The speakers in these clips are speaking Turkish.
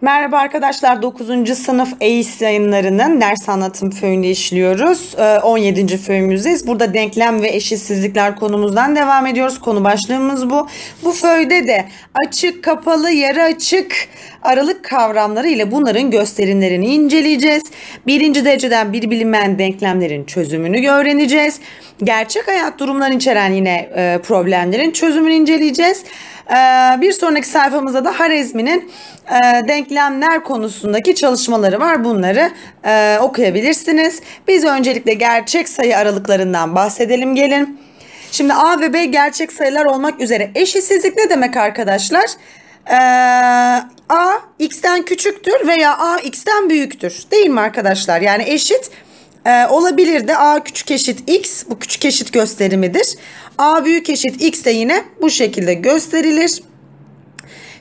Merhaba arkadaşlar 9. sınıf EİS yayınlarının ders anlatım föyünü işliyoruz. 17. Ee, föyümüzdeyiz. Burada denklem ve eşitsizlikler konumuzdan devam ediyoruz. Konu başlığımız bu. Bu föyde de açık, kapalı, yarı açık aralık kavramları ile bunların gösterimlerini inceleyeceğiz. Birinci dereceden bir bilinmeyen denklemlerin çözümünü öğreneceğiz. Gerçek hayat durumlarını içeren yine e, problemlerin çözümünü inceleyeceğiz. Ee, bir sonraki sayfamızda da Harezmi'nin e, denklemler konusundaki çalışmaları var. Bunları e, okuyabilirsiniz. Biz öncelikle gerçek sayı aralıklarından bahsedelim gelin. Şimdi A ve B gerçek sayılar olmak üzere eşitsizlik ne demek arkadaşlar? Ee, A x'ten küçüktür veya A x'ten büyüktür. Değil mi arkadaşlar? Yani eşit ee, olabilir de a küçük eşit x bu küçük eşit gösterimidir. a büyük eşit x de yine bu şekilde gösterilir.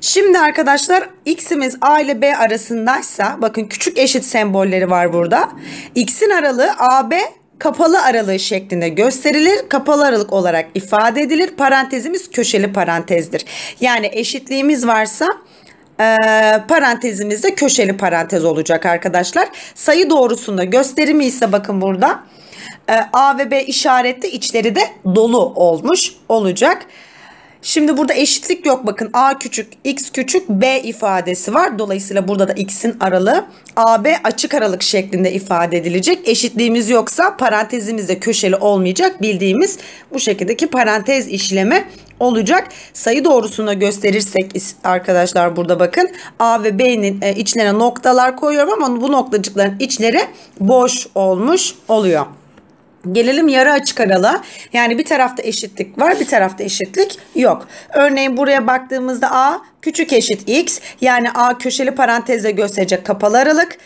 Şimdi arkadaşlar x'imiz a ile b arasındaysa bakın küçük eşit sembolleri var burada. x'in aralığı ab kapalı aralığı şeklinde gösterilir. Kapalı aralık olarak ifade edilir. Parantezimiz köşeli parantezdir. Yani eşitliğimiz varsa e, ee, parantezimizde köşeli parantez olacak arkadaşlar. Sayı doğrusunda gösterimi ise bakın burada e, A ve B işaretli içleri de dolu olmuş olacak. Şimdi burada eşitlik yok bakın. A küçük, x küçük, b ifadesi var. Dolayısıyla burada da x'in aralığı AB açık aralık şeklinde ifade edilecek. Eşitliğimiz yoksa parantezimizde köşeli olmayacak. Bildiğimiz bu şekildeki parantez işlemi olacak. Sayı doğrusuna gösterirsek arkadaşlar burada bakın A ve B'nin e, içlerine noktalar koyuyorum ama bu noktacıkların içleri boş olmuş oluyor. Gelelim yarı açık aralığa. Yani bir tarafta eşitlik var bir tarafta eşitlik yok. Örneğin buraya baktığımızda A küçük eşit X yani A köşeli parantezle gösterecek kapalı aralık.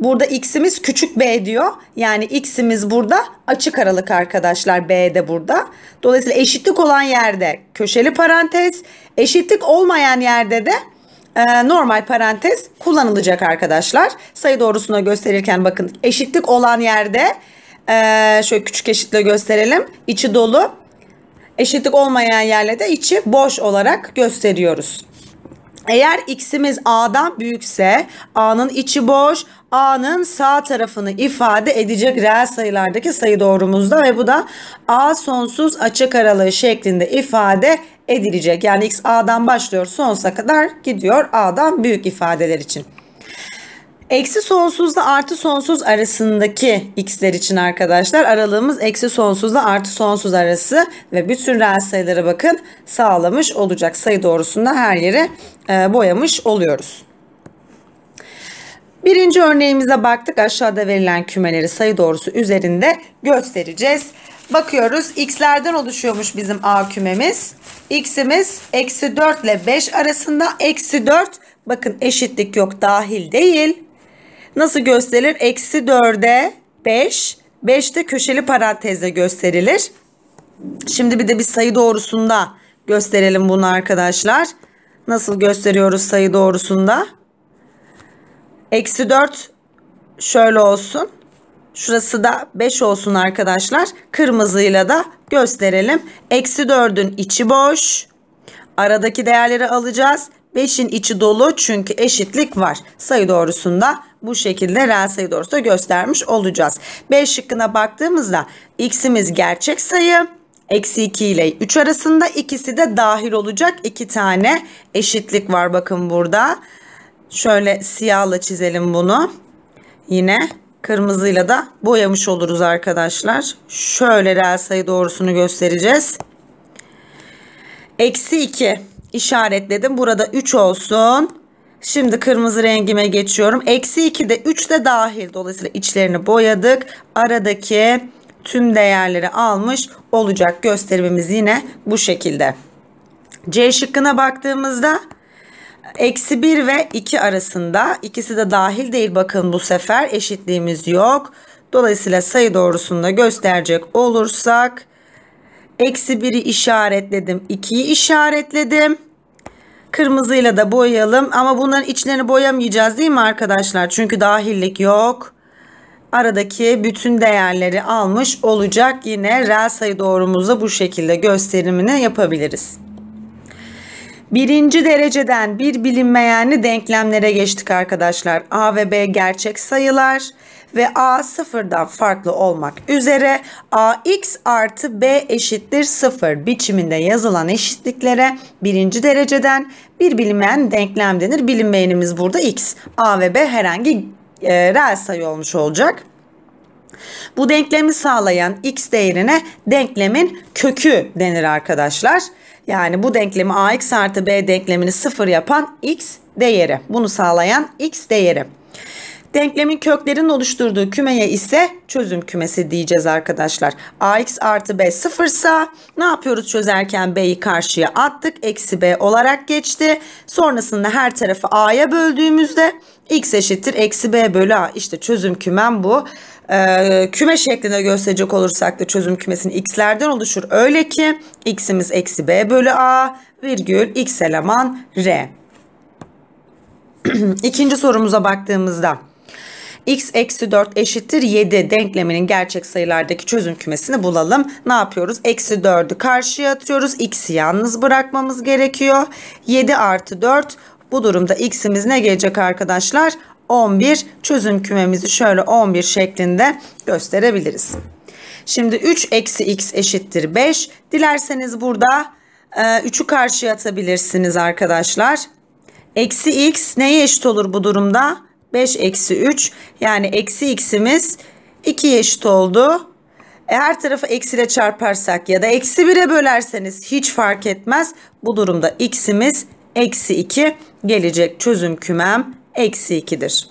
Burada x'imiz küçük b diyor. Yani x'imiz burada açık aralık arkadaşlar b de burada. Dolayısıyla eşitlik olan yerde köşeli parantez eşitlik olmayan yerde de e, normal parantez kullanılacak arkadaşlar. Sayı doğrusuna gösterirken bakın eşitlik olan yerde ee, şöyle küçük eşitle gösterelim. İçi dolu. Eşitlik olmayan yerle de içi boş olarak gösteriyoruz. Eğer x'imiz a'dan büyükse a'nın içi boş, a'nın sağ tarafını ifade edecek reel sayılardaki sayı doğrumuzda ve bu da a sonsuz açık aralığı şeklinde ifade edilecek. Yani x a'dan başlıyor sonsuza kadar gidiyor a'dan büyük ifadeler için. Eksi sonsuzla artı sonsuz arasındaki x'ler için arkadaşlar aralığımız eksi sonsuzla artı sonsuz arası ve bütün reel sayılara bakın sağlamış olacak. Sayı doğrusunda her yere e, boyamış oluyoruz. Birinci örneğimize baktık. Aşağıda verilen kümeleri sayı doğrusu üzerinde göstereceğiz. Bakıyoruz x'lerden oluşuyormuş bizim a kümemiz. x'imiz eksi 4 ile 5 arasında eksi 4 bakın eşitlik yok dahil değil nasıl gösterilir? Eksi 4'e 5. 5 de köşeli parantezle gösterilir. Şimdi bir de bir sayı doğrusunda gösterelim bunu arkadaşlar. Nasıl gösteriyoruz sayı doğrusunda? Eksi 4 şöyle olsun. Şurası da 5 olsun arkadaşlar. Kırmızıyla da gösterelim. Eksi 4'ün içi boş. Aradaki değerleri alacağız. 5'in içi dolu çünkü eşitlik var. Sayı doğrusunda bu şekilde reel sayı doğrusu göstermiş olacağız. 5 şıkkına baktığımızda x'imiz gerçek sayı. Eksi 2 ile 3 arasında ikisi de dahil olacak. 2 tane eşitlik var bakın burada. Şöyle siyahla çizelim bunu. Yine kırmızıyla da boyamış oluruz arkadaşlar. Şöyle reel sayı doğrusunu göstereceğiz. Eksi 2 işaretledim. Burada 3 olsun. Şimdi kırmızı rengime geçiyorum. Eksi 2 de 3 de dahil. Dolayısıyla içlerini boyadık. Aradaki tüm değerleri almış olacak. Gösterimimiz yine bu şekilde. C şıkkına baktığımızda eksi 1 ve 2 arasında ikisi de dahil değil. Bakın bu sefer eşitliğimiz yok. Dolayısıyla sayı doğrusunda gösterecek olursak Eksi 1'i işaretledim. 2'yi işaretledim. Kırmızıyla da boyayalım. Ama bunların içlerini boyamayacağız değil mi arkadaşlar? Çünkü dahillik yok. Aradaki bütün değerleri almış olacak. Yine reel sayı doğrumuzu bu şekilde gösterimini yapabiliriz. Birinci dereceden bir bilinmeyenli denklemlere geçtik arkadaşlar. A ve B gerçek sayılar ve a sıfırdan farklı olmak üzere ax artı b eşittir sıfır biçiminde yazılan eşitliklere birinci dereceden bir bilinmeyen denklem denir. Bilinmeyenimiz burada x. a ve b herhangi e, reel sayı olmuş olacak. Bu denklemi sağlayan x değerine denklemin kökü denir arkadaşlar. Yani bu denklemi ax artı b denklemini sıfır yapan x değeri. Bunu sağlayan x değeri. Denklemin köklerin oluşturduğu kümeye ise çözüm kümesi diyeceğiz arkadaşlar. ax artı b sıfırsa ne yapıyoruz çözerken b'yi karşıya attık. Eksi b olarak geçti. Sonrasında her tarafı a'ya böldüğümüzde x eşittir eksi b bölü a. İşte çözüm kümem bu. Ee, küme şeklinde gösterecek olursak da çözüm kümesini x'lerden oluşur. Öyle ki x'imiz eksi b bölü a virgül x eleman r. İkinci sorumuza baktığımızda x eksi 4 eşittir 7 denkleminin gerçek sayılardaki çözüm kümesini bulalım. Ne yapıyoruz? Eksi 4'ü karşıya atıyoruz. X'i yalnız bırakmamız gerekiyor. 7 artı 4 bu durumda x'imiz ne gelecek arkadaşlar? 11 çözüm kümemizi şöyle 11 şeklinde gösterebiliriz. Şimdi 3 eksi x eşittir 5. Dilerseniz burada 3'ü e, karşıya atabilirsiniz arkadaşlar. Eksi x neye eşit olur bu durumda? 5 eksi 3 yani eksi x'imiz 2'ye eşit oldu. E her tarafı eksiyle çarparsak ya da eksi 1'e bölerseniz hiç fark etmez. Bu durumda x'imiz eksi 2 gelecek çözüm kümem eksi 2'dir.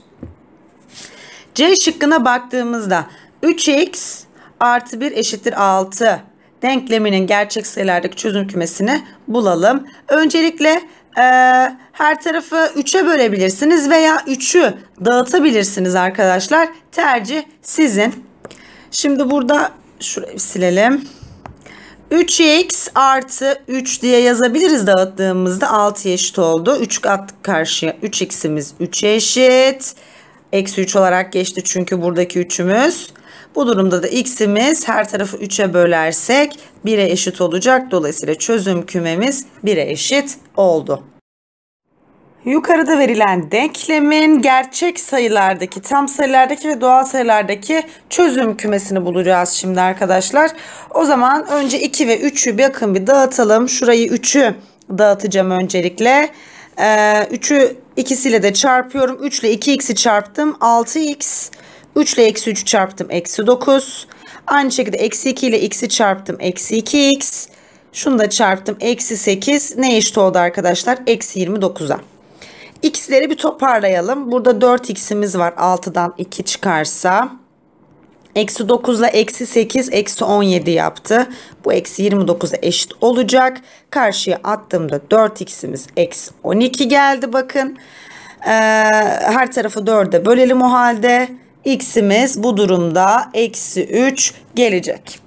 C şıkkına baktığımızda 3x artı 1 eşittir 6 denkleminin gerçek sayılardaki çözüm kümesini bulalım. Öncelikle e, her tarafı 3'e bölebilirsiniz veya 3'ü dağıtabilirsiniz arkadaşlar. Tercih sizin. Şimdi burada şurayı silelim. 3x artı 3 diye yazabiliriz dağıttığımızda 6 eşit oldu. 3 attık karşıya. 3x'imiz 3 eşit. Eksi 3 olarak geçti çünkü buradaki 3'ümüz. Bu durumda da x'imiz her tarafı 3'e bölersek 1'e eşit olacak. Dolayısıyla çözüm kümemiz 1'e eşit oldu. Yukarıda verilen denklemin gerçek sayılardaki, tam sayılardaki ve doğal sayılardaki çözüm kümesini bulacağız şimdi arkadaşlar. O zaman önce 2 ve 3'ü bir yakın bir dağıtalım. Şurayı 3'ü dağıtacağım öncelikle. 3'ü ee, ikisiyle de çarpıyorum. 3 ile 2x'i çarptım. 6x 3 ile eksi 3 çarptım eksi 9. Aynı şekilde eksi 2 ile x'i çarptım eksi 2x. Şunu da çarptım eksi 8 ne eşit oldu arkadaşlar? Eksi 29'a. X'leri bir toparlayalım. Burada 4x'imiz var 6'dan 2 çıkarsa. Eksi 9 ile eksi 8 eksi 17 yaptı. Bu eksi 29'a eşit olacak. Karşıya attığımda 4x'imiz eksi 12 geldi bakın. Ee, her tarafı 4'e bölelim o halde x'imiz bu durumda eksi 3 gelecek.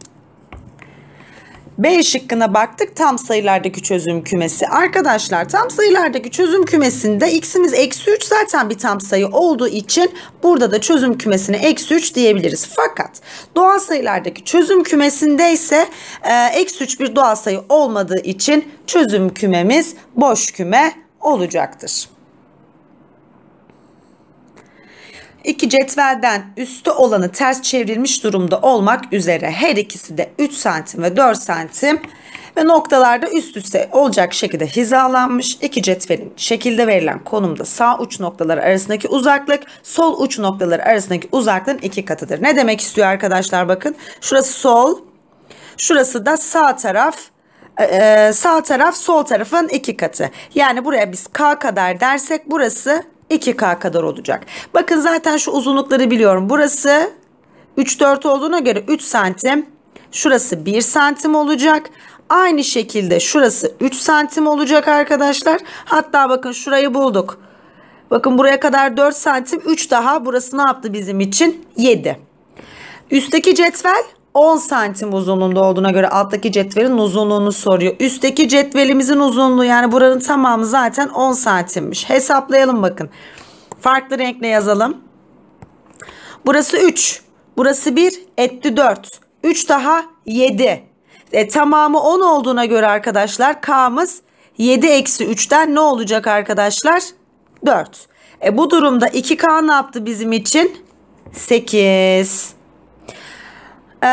B şıkkına baktık tam sayılardaki çözüm kümesi. Arkadaşlar tam sayılardaki çözüm kümesinde x'imiz eksi 3 zaten bir tam sayı olduğu için burada da çözüm kümesine eksi 3 diyebiliriz. Fakat doğal sayılardaki çözüm kümesinde ise e, eksi 3 bir doğal sayı olmadığı için çözüm kümemiz boş küme olacaktır. İki cetvelden üstü olanı ters çevrilmiş durumda olmak üzere her ikisi de 3 santim ve 4 santim ve noktalarda üst üste olacak şekilde hizalanmış. İki cetvelin şekilde verilen konumda sağ uç noktaları arasındaki uzaklık sol uç noktaları arasındaki uzaklığın iki katıdır. Ne demek istiyor arkadaşlar bakın. Şurası sol, şurası da sağ taraf e, e, sağ taraf sol tarafın iki katı. Yani buraya biz k kadar dersek burası 2K kadar olacak. Bakın zaten şu uzunlukları biliyorum. Burası 3-4 olduğuna göre 3 santim. Şurası 1 santim olacak. Aynı şekilde şurası 3 santim olacak arkadaşlar. Hatta bakın şurayı bulduk. Bakın buraya kadar 4 santim 3 daha burası ne yaptı bizim için 7. Üstteki cetvel 10 santim uzunluğunda olduğuna göre alttaki cetvelin uzunluğunu soruyor. Üstteki cetvelimizin uzunluğu yani buranın tamamı zaten 10 santimmiş. Hesaplayalım bakın. Farklı renkle yazalım. Burası 3. Burası 1. Etti 4. 3 daha 7. E, tamamı 10 olduğuna göre arkadaşlar K'mız 7 eksi 3'ten ne olacak arkadaşlar? 4. E, bu durumda 2K ne yaptı bizim için? 8. Ee,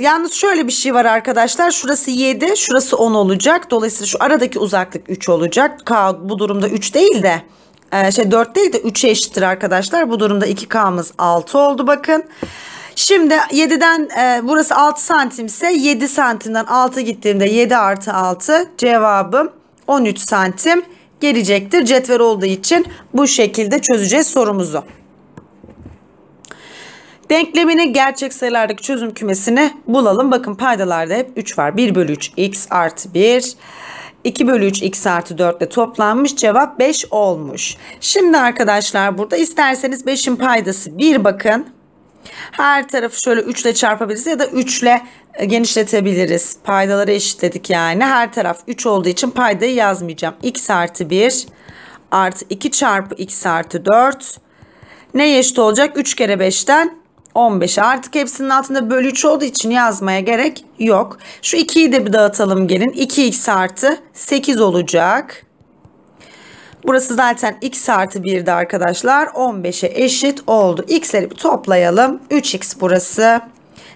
yalnız şöyle bir şey var arkadaşlar. Şurası 7, şurası 10 olacak. Dolayısıyla şu aradaki uzaklık 3 olacak. K bu durumda 3 değil de e, şey 4 değil de 3'e eşittir arkadaşlar. Bu durumda 2K'mız 6 oldu bakın. Şimdi 7'den e, burası 6 santim ise 7 santimden 6 gittiğimde 7 artı 6 cevabım 13 santim gelecektir. Cetvel olduğu için bu şekilde çözeceğiz sorumuzu. Denklemini gerçek sayılardaki çözüm kümesini bulalım. Bakın paydalarda hep 3 var. 1 bölü 3 x artı 1. 2 bölü 3 x artı 4 ile toplanmış cevap 5 olmuş. Şimdi arkadaşlar burada isterseniz 5'in paydası 1 bakın. Her tarafı şöyle 3 ile çarpabiliriz ya da 3 ile e, genişletebiliriz. Paydaları eşitledik yani. Her taraf 3 olduğu için paydayı yazmayacağım. x artı 1 artı 2 çarpı x artı 4 Ne eşit olacak? 3 kere 5'ten 15. Artık hepsinin altında bölü 3 olduğu için yazmaya gerek yok. Şu 2'yi de bir dağıtalım gelin. 2x artı 8 olacak. Burası zaten x artı 1'di arkadaşlar. 15'e eşit oldu. x'leri bir toplayalım. 3x burası.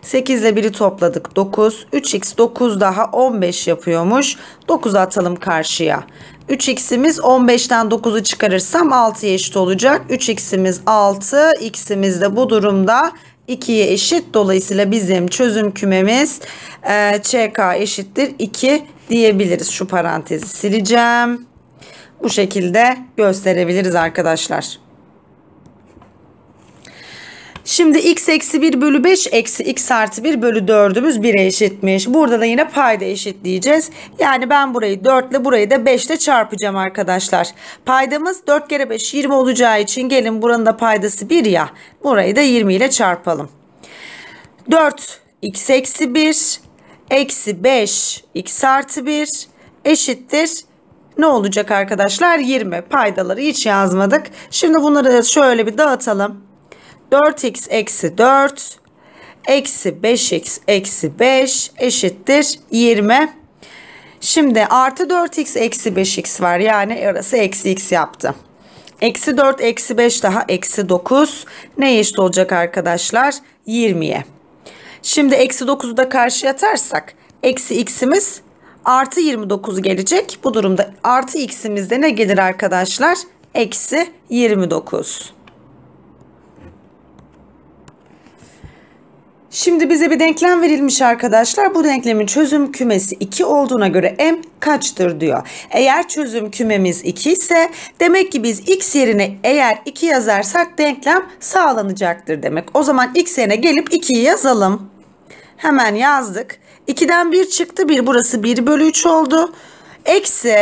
8 ile 1'i topladık 9. 3x 9 daha 15 yapıyormuş. 9 atalım karşıya. 3x'imiz 15'ten 9'u çıkarırsam 6'ya eşit olacak. 3x'imiz 6. x'imiz de bu durumda 2'ye eşit. Dolayısıyla bizim çözüm kümemiz e, ÇK eşittir 2 diyebiliriz. Şu parantezi sileceğim. Bu şekilde gösterebiliriz arkadaşlar. Şimdi x eksi 1 bölü 5 eksi x artı 1 bölü 4'ümüz 1'e eşitmiş. Burada da yine payda eşitleyeceğiz. Yani ben burayı 4 ile burayı da 5 ile çarpacağım arkadaşlar. Paydamız 4 kere 5 20 olacağı için gelin buranın da paydası 1 ya. Burayı da 20 ile çarpalım. 4 x eksi 1 eksi 5 x artı 1 eşittir ne olacak arkadaşlar 20 paydaları hiç yazmadık. Şimdi bunları da şöyle bir dağıtalım. 4x eksi 4 eksi 5x eksi 5 eşittir 20. Şimdi artı 4x eksi 5x var yani arası eksi x yaptı. Eksi 4 eksi 5 daha eksi 9 ne eşit olacak arkadaşlar? 20'ye. Şimdi eksi 9'u da karşı yatarsak eksi x'imiz artı 29 gelecek. Bu durumda artı x'imizde ne gelir arkadaşlar? Eksi 29. Şimdi bize bir denklem verilmiş arkadaşlar. Bu denklemin çözüm kümesi 2 olduğuna göre m kaçtır diyor. Eğer çözüm kümemiz 2 ise demek ki biz x yerine eğer 2 yazarsak denklem sağlanacaktır demek. O zaman x yerine gelip 2'yi yazalım. Hemen yazdık. 2'den 1 çıktı 1 burası 1 bölü 3 oldu. Eksi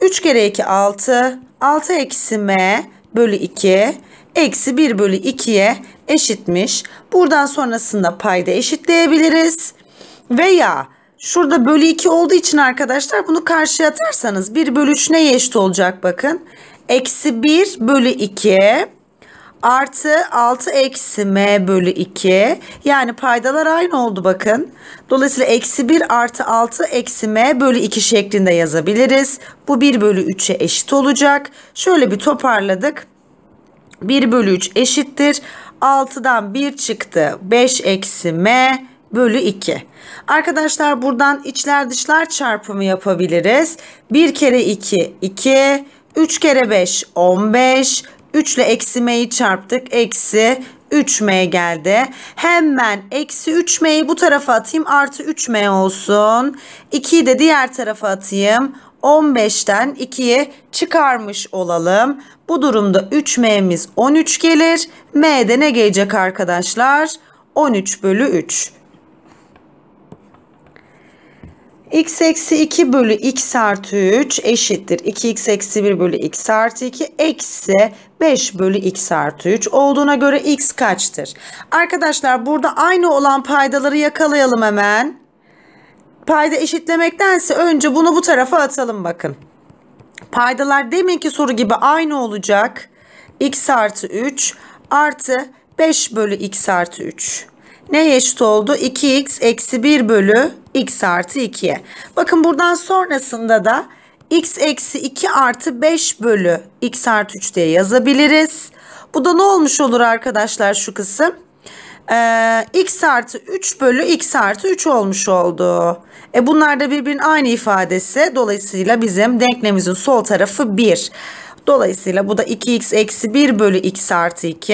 3 kere 2 6 6 eksi m bölü 2 eksi 1 bölü 2'ye eşitmiş. Buradan sonrasında payda eşitleyebiliriz. Veya şurada bölü 2 olduğu için arkadaşlar bunu karşıya atarsanız 1 bölü 3 neye eşit olacak bakın. Eksi 1 bölü 2 artı 6 eksi m bölü 2 yani paydalar aynı oldu bakın. Dolayısıyla eksi 1 artı 6 eksi m bölü 2 şeklinde yazabiliriz. Bu 1 bölü 3'e eşit olacak. Şöyle bir toparladık. 1 bölü 3 eşittir. 6'dan 1 çıktı. 5 eksi m bölü 2. Arkadaşlar buradan içler dışlar çarpımı yapabiliriz. 1 kere 2 2. 3 kere 5 15. 3 ile eksi m'yi çarptık. Eksi 3m geldi. Hemen eksi 3m'yi bu tarafa atayım. Artı 3m olsun. 2'yi de diğer tarafa atayım. 15'ten 2'ye çıkarmış olalım. Bu durumda 3M'miz 13 gelir. M'de ne gelecek arkadaşlar? 13 bölü 3. x eksi 2 bölü x artı 3 eşittir. 2x eksi 1 bölü x artı 2 eksi 5 bölü x artı 3 olduğuna göre x kaçtır? Arkadaşlar burada aynı olan paydaları yakalayalım hemen payda eşitlemektense önce bunu bu tarafa atalım bakın. Paydalar deminki soru gibi aynı olacak. x artı 3 artı 5 bölü x artı 3. Ne eşit oldu? 2x eksi 1 bölü x artı 2'ye. Bakın buradan sonrasında da x eksi 2 artı 5 bölü x artı 3 diye yazabiliriz. Bu da ne olmuş olur arkadaşlar şu kısım? e, x artı 3 bölü x artı 3 olmuş oldu. E bunlar da birbirinin aynı ifadesi. Dolayısıyla bizim denklemimizin sol tarafı 1. Dolayısıyla bu da 2x eksi 1 bölü x artı 2.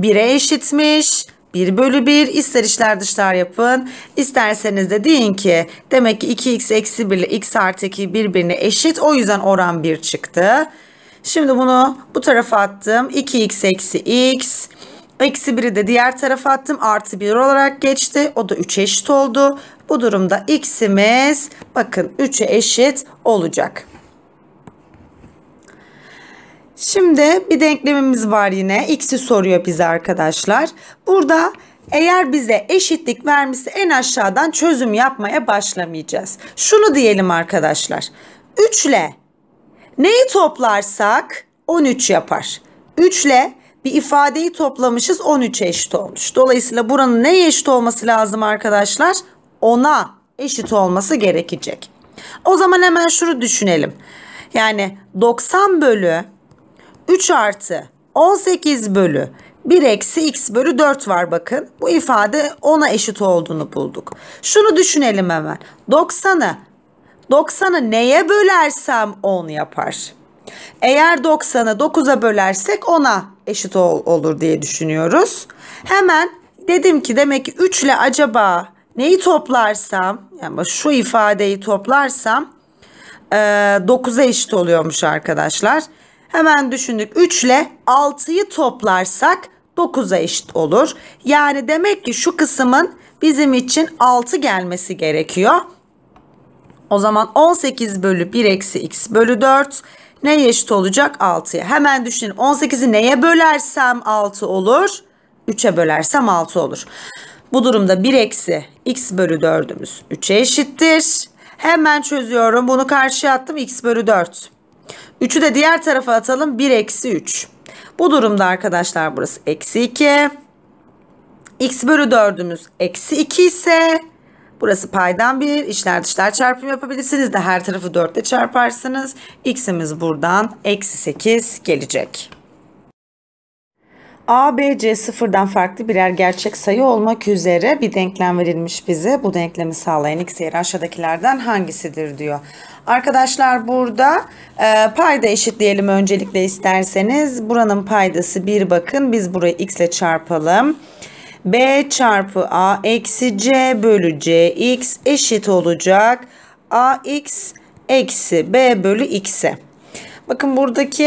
1'e eşitmiş. 1 bölü 1 ister işler dışlar yapın isterseniz de deyin ki demek ki 2x eksi 1 ile x artı 2 birbirine eşit o yüzden oran 1 çıktı. Şimdi bunu bu tarafa attım 2x eksi x Eksi 1'i de diğer tarafa attım. Artı 1 olarak geçti. O da 3 eşit oldu. Bu durumda x'imiz bakın 3'e eşit olacak. Şimdi bir denklemimiz var yine. X'i soruyor bize arkadaşlar. Burada eğer bize eşitlik vermişse en aşağıdan çözüm yapmaya başlamayacağız. Şunu diyelim arkadaşlar. 3 ile neyi toplarsak 13 yapar. 3 ile bir ifadeyi toplamışız 13 eşit olmuş. Dolayısıyla buranın neye eşit olması lazım arkadaşlar? 10'a eşit olması gerekecek. O zaman hemen şunu düşünelim. Yani 90 bölü 3 artı 18 bölü 1 eksi x bölü 4 var bakın. Bu ifade 10'a eşit olduğunu bulduk. Şunu düşünelim hemen. 90'ı 90'ı neye bölersem 10 yapar. Eğer 90'ı 9'a bölersek 10'a eşit ol, olur diye düşünüyoruz. Hemen dedim ki demek ki 3 ile acaba neyi toplarsam yani şu ifadeyi toplarsam 9'a e, eşit oluyormuş arkadaşlar. Hemen düşündük 3 ile 6'yı toplarsak 9'a eşit olur. Yani demek ki şu kısmın bizim için 6 gelmesi gerekiyor. O zaman 18 bölü 1 eksi x bölü 4 Neye eşit olacak? 6'ya. Hemen düşünelim. 18'i neye bölersem 6 olur? 3'e bölersem 6 olur. Bu durumda 1 eksi x bölü 4'ümüz 3'e eşittir. Hemen çözüyorum. Bunu karşıya attım. x bölü 4. 3'ü de diğer tarafa atalım. 1 eksi 3. Bu durumda arkadaşlar burası eksi 2. x bölü 4'ümüz eksi 2 ise Burası paydan 1. İçler dışlar çarpım yapabilirsiniz de her tarafı 4 ile çarparsınız. X'imiz buradan eksi 8 gelecek. A, B, C sıfırdan farklı birer gerçek sayı olmak üzere bir denklem verilmiş bize. Bu denklemi sağlayan x değeri aşağıdakilerden hangisidir diyor. Arkadaşlar burada e, payda eşitleyelim öncelikle isterseniz. Buranın paydası 1 bakın biz burayı x ile çarpalım. B çarpı A eksi C bölü c x eşit olacak. a x eksi B bölü X'e. Bakın buradaki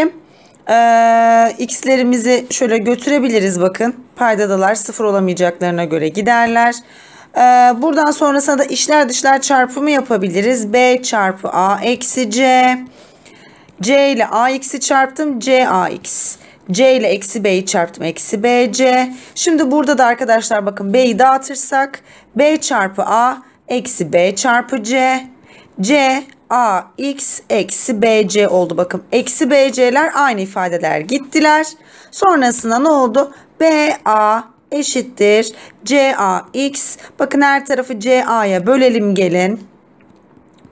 ee, x'lerimizi şöyle götürebiliriz bakın. Paydadalar sıfır olamayacaklarına göre giderler. Ee, buradan sonrasında da işler dışlar çarpımı yapabiliriz. B çarpı A eksi C. C ile A x'i çarptım. C A x. C ile eksi B'yi çarptım. Eksi BC. Şimdi burada da arkadaşlar bakın B'yi dağıtırsak B çarpı A eksi B çarpı C. C A X eksi B C oldu. Bakın eksi B C'ler aynı ifadeler gittiler. Sonrasında ne oldu? B A eşittir. C A X. Bakın her tarafı C A'ya bölelim gelin.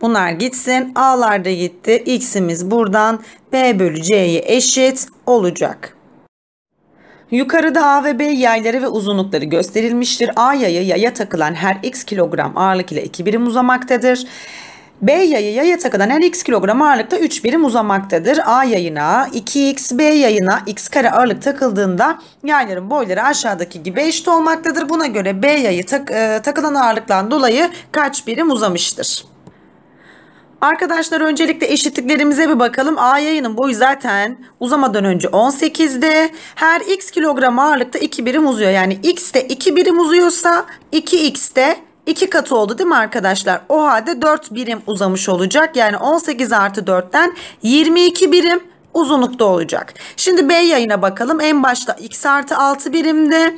Bunlar gitsin. A'lar da gitti. X'imiz buradan B bölü C'ye eşit olacak. Yukarıda A ve B yayları ve uzunlukları gösterilmiştir. A yayı yaya takılan her x kilogram ağırlık ile 2 birim uzamaktadır. B yayı yaya takılan her x kilogram ağırlıkta 3 birim uzamaktadır. A yayına 2x, B yayına x kare ağırlık takıldığında yayların boyları aşağıdaki gibi eşit olmaktadır. Buna göre B yayı tak, e, takılan ağırlıktan dolayı kaç birim uzamıştır? Arkadaşlar öncelikle eşitliklerimize bir bakalım. A yayının boyu zaten uzamadan önce 18'de. Her x kilogram ağırlıkta 2 birim uzuyor. Yani x de 2 birim uzuyorsa 2x de 2 katı oldu değil mi arkadaşlar? O halde 4 birim uzamış olacak. Yani 18 artı 4'ten 22 birim uzunlukta olacak. Şimdi B yayına bakalım. En başta x artı 6 birimde.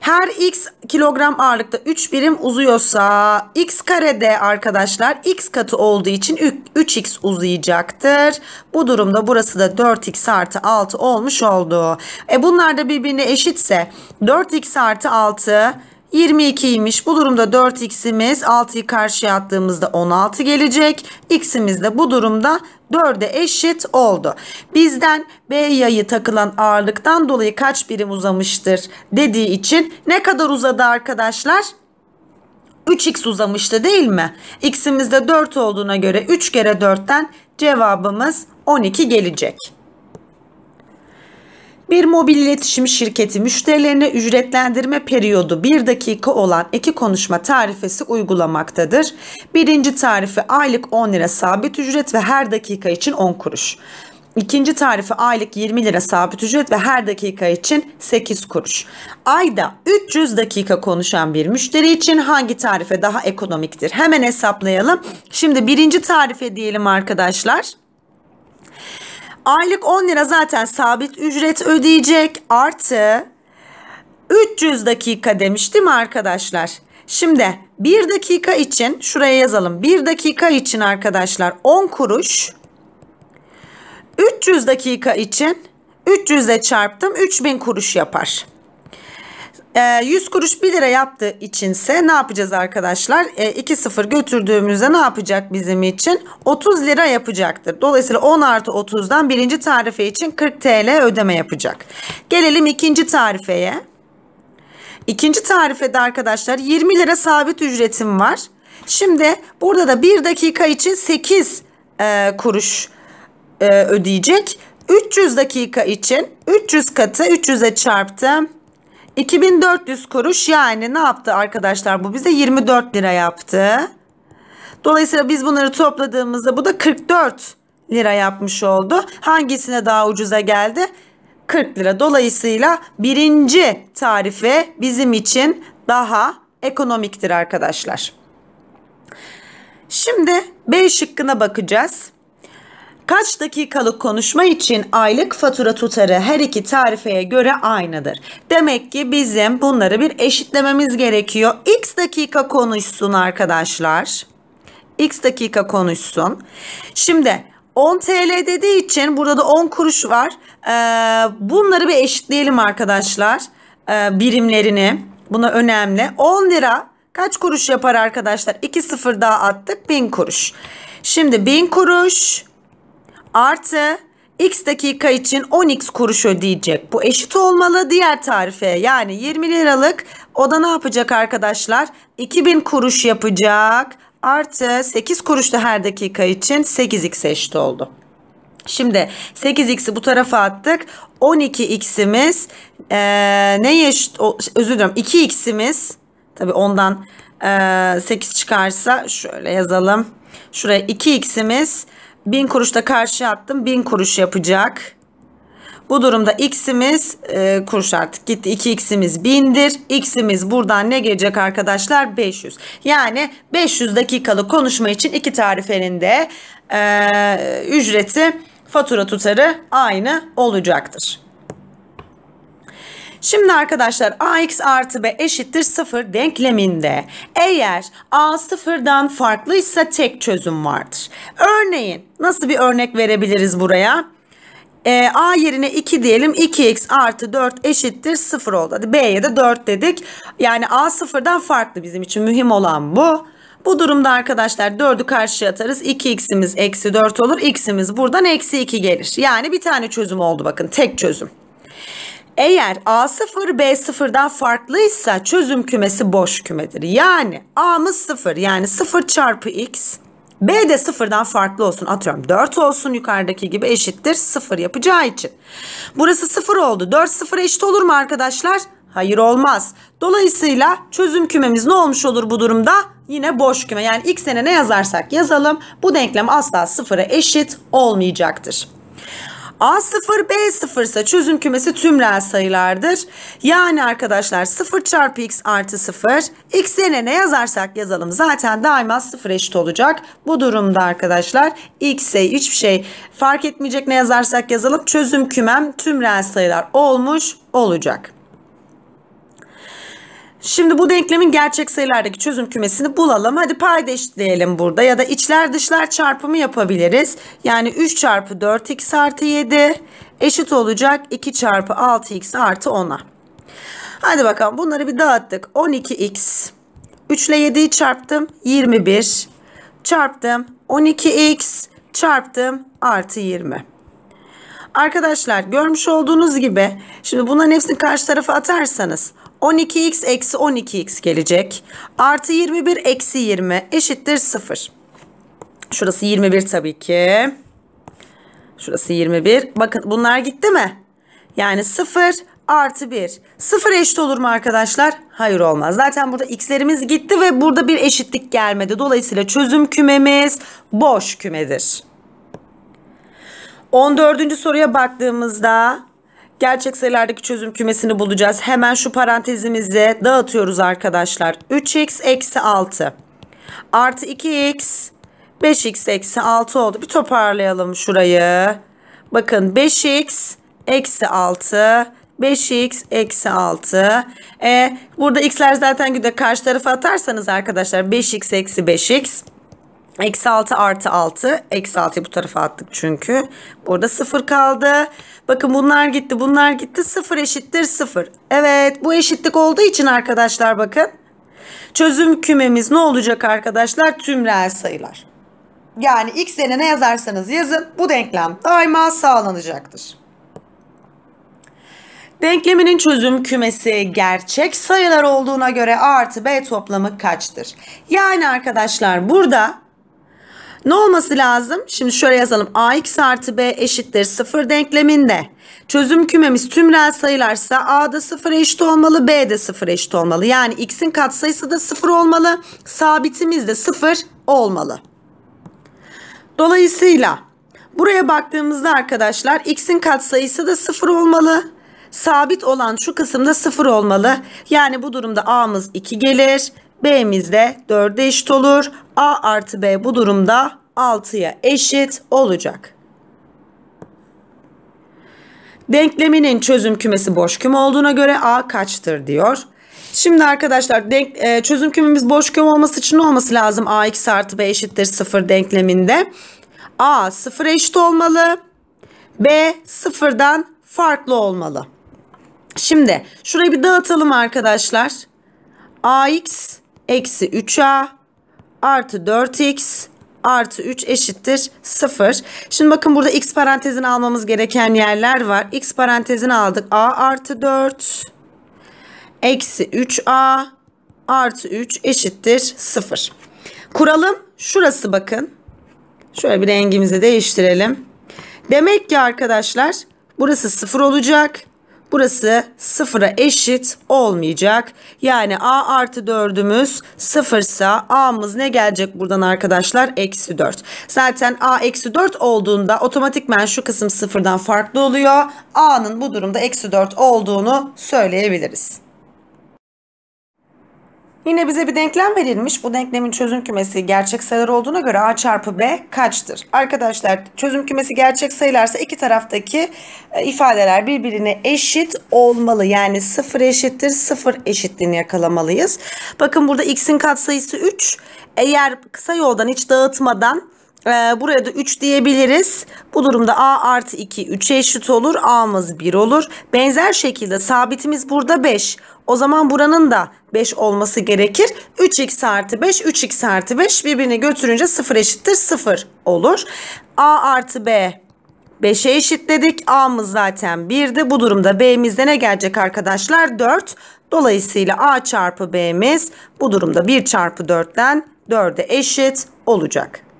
Her x kilogram ağırlıkta 3 birim uzuyorsa x karede arkadaşlar x katı olduğu için 3x uzayacaktır. Bu durumda burası da 4x artı 6 olmuş oldu. E bunlar da birbirine eşitse 4x artı 6 22'ymiş. Bu durumda 4x'imiz 6'yı karşıya attığımızda 16 gelecek. x'imiz de bu durumda 4'e eşit oldu. Bizden B yayı takılan ağırlıktan dolayı kaç birim uzamıştır dediği için ne kadar uzadı arkadaşlar? 3x uzamıştı değil mi? x'imiz de 4 olduğuna göre 3 kere 4'ten cevabımız 12 gelecek. Bir mobil iletişim şirketi müşterilerine ücretlendirme periyodu 1 dakika olan iki konuşma tarifesi uygulamaktadır. Birinci tarife aylık 10 lira sabit ücret ve her dakika için 10 kuruş. İkinci tarife aylık 20 lira sabit ücret ve her dakika için 8 kuruş. Ayda 300 dakika konuşan bir müşteri için hangi tarife daha ekonomiktir? Hemen hesaplayalım. Şimdi birinci tarife diyelim arkadaşlar. Aylık 10 lira zaten sabit ücret ödeyecek. Artı 300 dakika demiştim arkadaşlar. Şimdi 1 dakika için şuraya yazalım. 1 dakika için arkadaşlar 10 kuruş. 300 dakika için 300'e çarptım 3000 kuruş yapar. 100 ee, kuruş 1 lira yaptığı içinse ne yapacağız arkadaşlar? E, ee, 2 sıfır götürdüğümüzde ne yapacak bizim için? 30 lira yapacaktır. Dolayısıyla 10 artı 30'dan birinci tarife için 40 TL ödeme yapacak. Gelelim ikinci tarifeye. İkinci tarifede arkadaşlar 20 lira sabit ücretim var. Şimdi burada da 1 dakika için 8 e, kuruş e, ödeyecek. 300 dakika için 300 katı 300'e çarptım. 2400 kuruş yani ne yaptı arkadaşlar bu bize 24 lira yaptı. Dolayısıyla biz bunları topladığımızda bu da 44 lira yapmış oldu. Hangisine daha ucuza geldi? 40 lira. Dolayısıyla birinci tarife bizim için daha ekonomiktir arkadaşlar. Şimdi B şıkkına bakacağız. Kaç dakikalık konuşma için aylık fatura tutarı her iki tarifeye göre aynıdır. Demek ki bizim bunları bir eşitlememiz gerekiyor. X dakika konuşsun arkadaşlar. X dakika konuşsun. Şimdi 10 TL dediği için burada da 10 kuruş var. Ee, bunları bir eşitleyelim arkadaşlar. Ee, birimlerini. Buna önemli. 10 lira kaç kuruş yapar arkadaşlar? 2 sıfır daha attık. 1000 kuruş. Şimdi 1000 kuruş artı x dakika için 10x kuruş ödeyecek. Bu eşit olmalı diğer tarife. Yani 20 liralık o da ne yapacak arkadaşlar? 2000 kuruş yapacak. Artı 8 kuruş da her dakika için 8x eşit oldu. Şimdi 8x'i bu tarafa attık. 12x'imiz e, neye eşit? O, özür dilerim 2x'imiz tabi ondan e, 8 çıkarsa şöyle yazalım. Şuraya 2x'imiz 1000 kuruşta karşı attım. 1000 kuruş yapacak. Bu durumda x'imiz e, kuruş artık gitti. 2x'imiz 1000'dir. x'imiz buradan ne gelecek arkadaşlar? 500. Yani 500 dakikalık konuşma için iki tarifenin de e, ücreti fatura tutarı aynı olacaktır. Şimdi arkadaşlar ax artı b eşittir 0 denkleminde eğer a sıfırdan farklıysa tek çözüm vardır. Örneğin nasıl bir örnek verebiliriz buraya? e, a yerine 2 diyelim 2x artı 4 eşittir 0 oldu. Hadi b'ye de 4 dedik. Yani a sıfırdan farklı bizim için mühim olan bu. Bu durumda arkadaşlar 4'ü karşıya atarız. 2x'imiz eksi 4 olur. x'imiz buradan eksi 2 gelir. Yani bir tane çözüm oldu bakın tek çözüm. Eğer A0 B0'dan farklıysa çözüm kümesi boş kümedir. Yani A'mız 0 yani 0 çarpı X. B de 0'dan farklı olsun atıyorum 4 olsun yukarıdaki gibi eşittir 0 yapacağı için. Burası 0 oldu 4 0 eşit olur mu arkadaşlar? Hayır olmaz. Dolayısıyla çözüm kümemiz ne olmuş olur bu durumda? Yine boş küme yani x'e ne yazarsak yazalım bu denklem asla sıfıra eşit olmayacaktır. A0 B0 ise çözüm kümesi tümrel sayılardır. Yani arkadaşlar 0 çarpı x artı 0 x yerine ne yazarsak yazalım zaten daima 0 eşit olacak. Bu durumda arkadaşlar x'e hiçbir şey fark etmeyecek ne yazarsak yazalım çözüm kümem tümrel sayılar olmuş olacak. Şimdi bu denklemin gerçek sayılardaki çözüm kümesini bulalım. Hadi pay eşitleyelim burada ya da içler dışlar çarpımı yapabiliriz. Yani 3 çarpı 4x artı 7 eşit olacak 2 çarpı 6x artı 10'a. Hadi bakalım bunları bir dağıttık. 12x 3 ile 7'yi çarptım 21 çarptım 12x çarptım artı 20. Arkadaşlar görmüş olduğunuz gibi şimdi bunların hepsini karşı tarafa atarsanız 12x eksi 12x gelecek. Artı 21 eksi 20 eşittir 0. Şurası 21 tabii ki. Şurası 21. Bakın bunlar gitti mi? Yani 0 artı 1. 0 eşit olur mu arkadaşlar? Hayır olmaz. Zaten burada x'lerimiz gitti ve burada bir eşitlik gelmedi. Dolayısıyla çözüm kümemiz boş kümedir. 14. soruya baktığımızda Gerçek sayılardaki çözüm kümesini bulacağız. Hemen şu parantezimizi dağıtıyoruz arkadaşlar. 3x eksi 6 artı 2x 5x eksi 6 oldu. Bir toparlayalım şurayı. Bakın 5x eksi 6 5x eksi 6. E, burada x'ler zaten güde karşı tarafa atarsanız arkadaşlar 5x eksi 5x Eksi 6 artı 6. Eksi 6'yı bu tarafa attık çünkü. Burada 0 kaldı. Bakın bunlar gitti bunlar gitti. 0 eşittir 0. Evet bu eşitlik olduğu için arkadaşlar bakın. Çözüm kümemiz ne olacak arkadaşlar? Tüm reel sayılar. Yani x yerine ne yazarsanız yazın bu denklem daima sağlanacaktır. Denkleminin çözüm kümesi gerçek sayılar olduğuna göre A artı B toplamı kaçtır? Yani arkadaşlar burada ne olması lazım? Şimdi şöyle yazalım. ax artı b eşittir 0 denkleminde. Çözüm kümemiz tüm tümrel sayılarsa a da 0 eşit olmalı, b de 0 eşit olmalı. Yani x'in katsayısı da 0 olmalı, sabitimiz de 0 olmalı. Dolayısıyla buraya baktığımızda arkadaşlar x'in katsayısı da 0 olmalı. Sabit olan şu kısımda 0 olmalı. Yani bu durumda a'mız 2 gelir. B'miz de 4'e eşit olur. A artı B bu durumda 6'ya eşit olacak. Denkleminin çözüm kümesi boş küme olduğuna göre A kaçtır diyor. Şimdi arkadaşlar denk, e, çözüm kümemiz boş küme olması için ne olması lazım? A x artı B eşittir 0 denkleminde. A 0 eşit olmalı. B 0'dan farklı olmalı. Şimdi şurayı bir dağıtalım arkadaşlar. A x eksi 3a artı 4x artı 3 eşittir 0. Şimdi bakın burada x parantezini almamız gereken yerler var. x parantezini aldık. a artı 4 eksi 3a artı 3 eşittir 0. Kuralım şurası bakın. Şöyle bir rengimizi değiştirelim. Demek ki arkadaşlar burası 0 olacak. Burası sıfıra eşit olmayacak. Yani a artı 4'ümüz sıfırsa a'mız ne gelecek buradan arkadaşlar? Eksi 4. Zaten a eksi 4 olduğunda otomatikmen şu kısım sıfırdan farklı oluyor. a'nın bu durumda eksi 4 olduğunu söyleyebiliriz. Yine bize bir denklem verilmiş. Bu denklemin çözüm kümesi gerçek sayılar olduğuna göre a çarpı b kaçtır? Arkadaşlar çözüm kümesi gerçek sayılarsa iki taraftaki e, ifadeler birbirine eşit olmalı. Yani 0 eşittir 0 eşitliğini yakalamalıyız. Bakın burada x'in katsayısı 3. Eğer kısa yoldan hiç dağıtmadan e, buraya da 3 diyebiliriz. Bu durumda A artı 2 3'e eşit olur. A'mız 1 olur. Benzer şekilde sabitimiz burada 5. O zaman buranın da 5 olması gerekir. 3x artı 5, 3x artı 5 birbirine götürünce 0 eşittir 0 olur. a artı b 5'e eşitledik. A'mız zaten 1'di. Bu durumda B'mizde ne gelecek arkadaşlar? 4. Dolayısıyla A çarpı B'miz bu durumda 1 çarpı 4'ten 4'e eşit olacak.